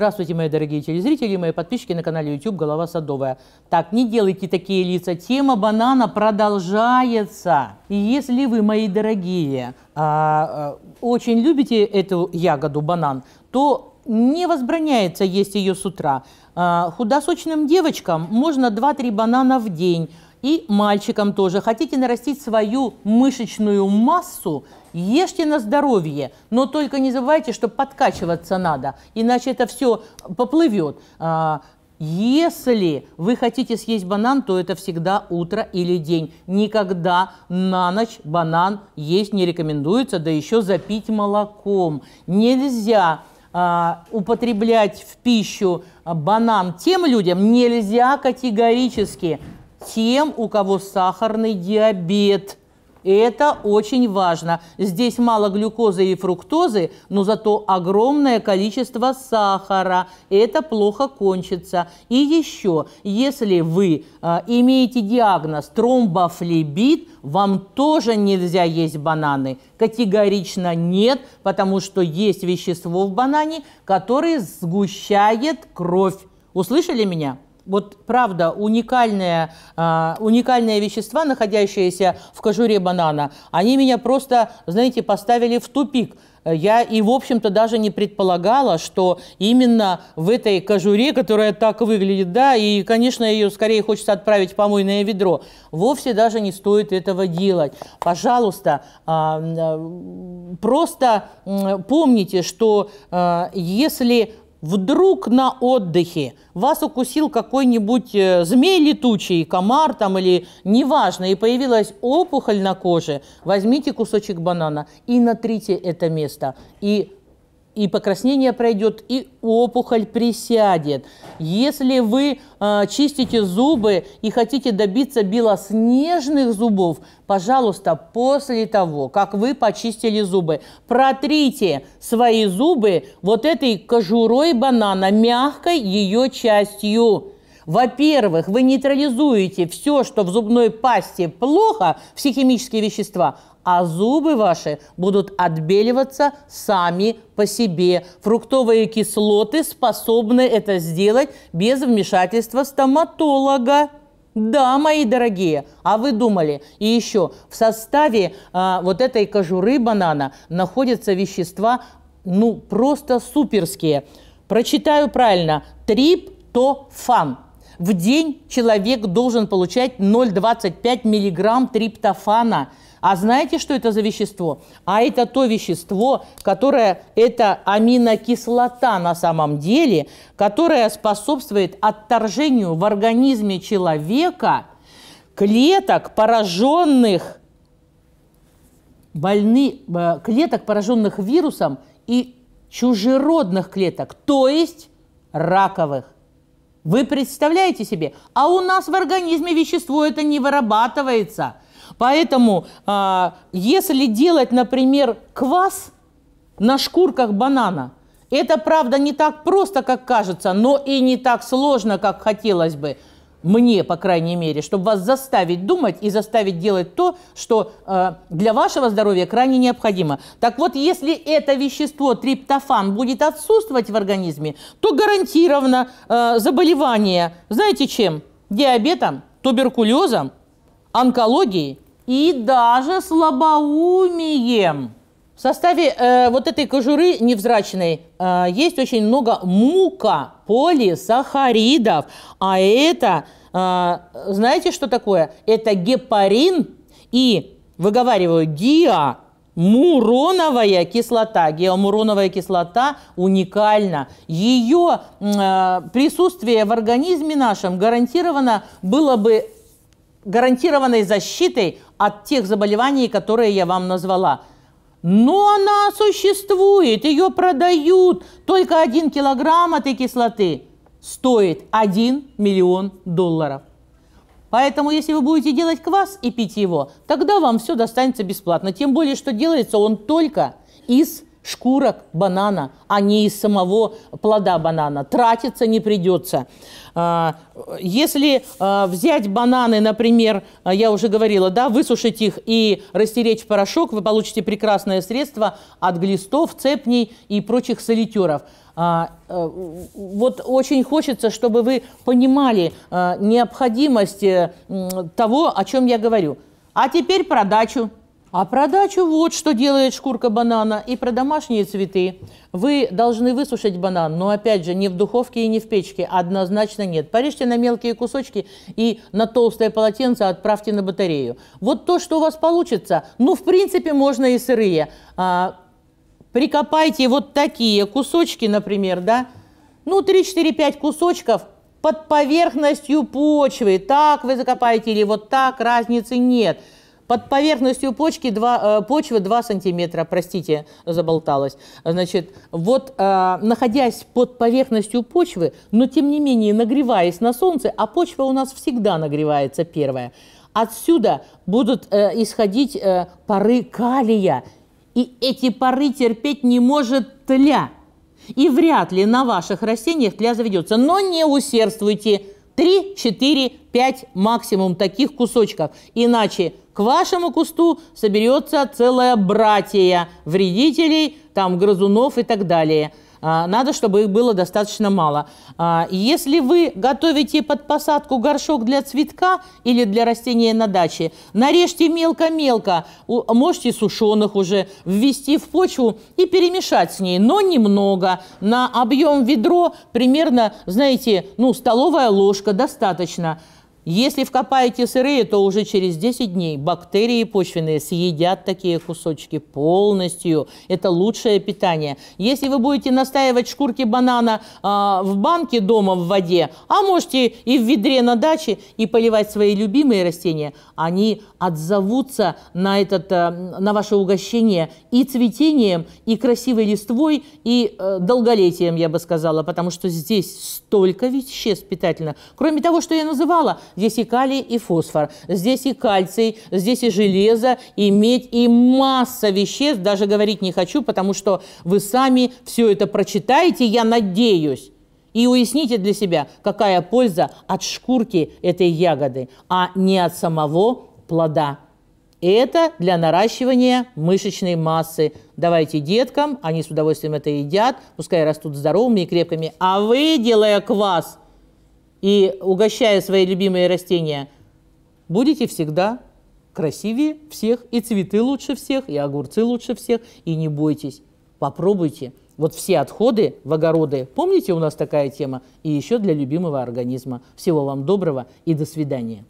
Здравствуйте, мои дорогие телезрители, мои подписчики на канале YouTube «Голова Садовая». Так, не делайте такие лица. Тема банана продолжается. И если вы, мои дорогие, а, а, очень любите эту ягоду, банан, то не возбраняется есть ее с утра. А, худосочным девочкам можно 2-3 банана в день – и мальчикам тоже. Хотите нарастить свою мышечную массу, ешьте на здоровье, но только не забывайте, что подкачиваться надо, иначе это все поплывет. А, если вы хотите съесть банан, то это всегда утро или день. Никогда на ночь банан есть не рекомендуется, да еще запить молоком. Нельзя а, употреблять в пищу а, банан тем людям, нельзя категорически, тем, у кого сахарный диабет. Это очень важно. Здесь мало глюкозы и фруктозы, но зато огромное количество сахара. Это плохо кончится. И еще, если вы э, имеете диагноз тромбофлебит, вам тоже нельзя есть бананы. Категорично нет, потому что есть вещество в банане, которое сгущает кровь. Услышали меня? вот правда уникальные, а, уникальные вещества, находящиеся в кожуре банана, они меня просто, знаете, поставили в тупик. Я и, в общем-то, даже не предполагала, что именно в этой кожуре, которая так выглядит, да, и, конечно, ее скорее хочется отправить в помойное ведро, вовсе даже не стоит этого делать. Пожалуйста, а, а, просто помните, что а, если Вдруг на отдыхе вас укусил какой-нибудь э, змей летучий, комар там или неважно, и появилась опухоль на коже, возьмите кусочек банана и натрите это место. И и покраснение пройдет, и опухоль присядет. Если вы э, чистите зубы и хотите добиться белоснежных зубов, пожалуйста, после того, как вы почистили зубы, протрите свои зубы вот этой кожурой банана, мягкой ее частью. Во-первых, вы нейтрализуете все, что в зубной пасте плохо, все химические вещества, а зубы ваши будут отбеливаться сами по себе. Фруктовые кислоты способны это сделать без вмешательства стоматолога. Да, мои дорогие, а вы думали, и еще в составе а, вот этой кожуры банана находятся вещества, ну, просто суперские. Прочитаю правильно. Триптофан. В день человек должен получать 0,25 миллиграмм триптофана. А знаете, что это за вещество? А это то вещество, которое, это аминокислота на самом деле, которая способствует отторжению в организме человека клеток, пораженных больны, э, клеток, пораженных вирусом и чужеродных клеток, то есть раковых. Вы представляете себе? А у нас в организме вещество это не вырабатывается. Поэтому, а, если делать, например, квас на шкурках банана, это, правда, не так просто, как кажется, но и не так сложно, как хотелось бы – мне, по крайней мере, чтобы вас заставить думать и заставить делать то, что э, для вашего здоровья крайне необходимо. Так вот, если это вещество триптофан будет отсутствовать в организме, то гарантированно э, заболевание, знаете чем? Диабетом, туберкулезом, онкологией и даже слабоумием. В составе э, вот этой кожуры невзрачной э, есть очень много мука, полисахаридов. А это, э, знаете, что такое? Это гепарин и, выговариваю, диа Муроновая кислота, геомуроновая кислота уникальна. Ее э, присутствие в организме нашем гарантировано было бы гарантированной защитой от тех заболеваний, которые я вам назвала – но она существует, ее продают. Только один килограмм этой кислоты стоит 1 миллион долларов. Поэтому, если вы будете делать квас и пить его, тогда вам все достанется бесплатно. Тем более, что делается он только из шкурок банана, а не из самого плода банана. Тратиться не придется. А, если а, взять бананы, например, а, я уже говорила, да, высушить их и растереть в порошок, вы получите прекрасное средство от глистов, цепней и прочих солитеров. Э, вот очень хочется, чтобы вы понимали необходимость э, того, о чем я говорю. А теперь про дачу. А продачу вот что делает шкурка банана и про домашние цветы. Вы должны высушить банан, но опять же не в духовке и не в печке, однозначно нет. Порежьте на мелкие кусочки и на толстое полотенце отправьте на батарею. Вот то, что у вас получится, ну в принципе можно и сырые. А, прикопайте вот такие кусочки, например, да, ну 3-4-5 кусочков под поверхностью почвы. Так вы закопаете или вот так, разницы нет. Нет. Под поверхностью почки 2, э, почвы 2 сантиметра, простите, заболталась. Значит, вот э, находясь под поверхностью почвы, но тем не менее нагреваясь на солнце, а почва у нас всегда нагревается первая, отсюда будут э, исходить пары калия, и эти пары терпеть не может тля. И вряд ли на ваших растениях тля заведется. Но не усердствуйте, 3, 4, 5 максимум таких кусочков. Иначе к вашему кусту соберется целое братья вредителей, там, грызунов и так далее – а, надо, чтобы их было достаточно мало. А, если вы готовите под посадку горшок для цветка или для растения на даче, нарежьте мелко-мелко, можете сушеных уже ввести в почву и перемешать с ней, но немного. На объем ведро примерно, знаете, ну, столовая ложка достаточно. Если вкопаете сырые, то уже через 10 дней бактерии почвенные съедят такие кусочки полностью. Это лучшее питание. Если вы будете настаивать шкурки банана э, в банке дома в воде, а можете и в ведре на даче, и поливать свои любимые растения, они отзовутся на, этот, э, на ваше угощение и цветением, и красивой листвой, и э, долголетием, я бы сказала, потому что здесь столько веществ питательных. Кроме того, что я называла – Здесь и калий, и фосфор. Здесь и кальций, здесь и железо, и медь, и масса веществ. Даже говорить не хочу, потому что вы сами все это прочитаете, я надеюсь. И уясните для себя, какая польза от шкурки этой ягоды, а не от самого плода. это для наращивания мышечной массы. Давайте деткам, они с удовольствием это едят, пускай растут здоровыми и крепкими. А вы, делая квас, и угощая свои любимые растения, будете всегда красивее всех, и цветы лучше всех, и огурцы лучше всех, и не бойтесь, попробуйте. Вот все отходы в огороды, помните, у нас такая тема, и еще для любимого организма. Всего вам доброго и до свидания.